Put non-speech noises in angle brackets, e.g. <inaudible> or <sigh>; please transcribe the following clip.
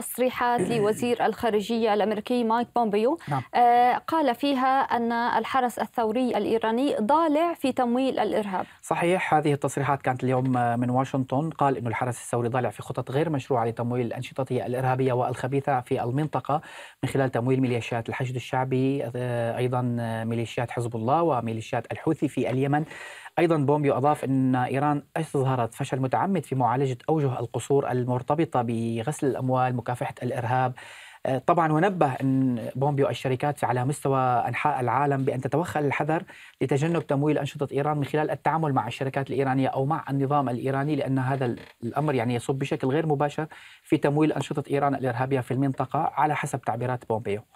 تصريحات <clears throat> لوزير الخارجية الأمريكي مايك بومبيو نعم. آه، قال فيها أن الحرس الثوري الإيراني ضالع في تمويل الإرهاب صحيح هذه التصريحات كانت اليوم من واشنطن قال أن الحرس الثوري ضالع في خطط غير مشروعة لتمويل أنشطته الإرهابية والخبيثة في المنطقة من خلال تمويل ميليشيات الحشد الشعبي آه، أيضا ميليشيات حزب الله وميليشيات الحوثي في اليمن أيضا بومبيو أضاف أن إيران أظهرت فشل متعمد في معالجة أوجه القصور المرتبطة بغسل الأموال مكافحة الإرهاب آه، طبعا ونبه ان بومبيو الشركات على مستوى انحاء العالم بان تتوخى الحذر لتجنب تمويل انشطه ايران من خلال التعامل مع الشركات الايرانيه او مع النظام الايراني لان هذا الامر يعني يصب بشكل غير مباشر في تمويل انشطه ايران الارهابيه في المنطقه على حسب تعبيرات بومبيو.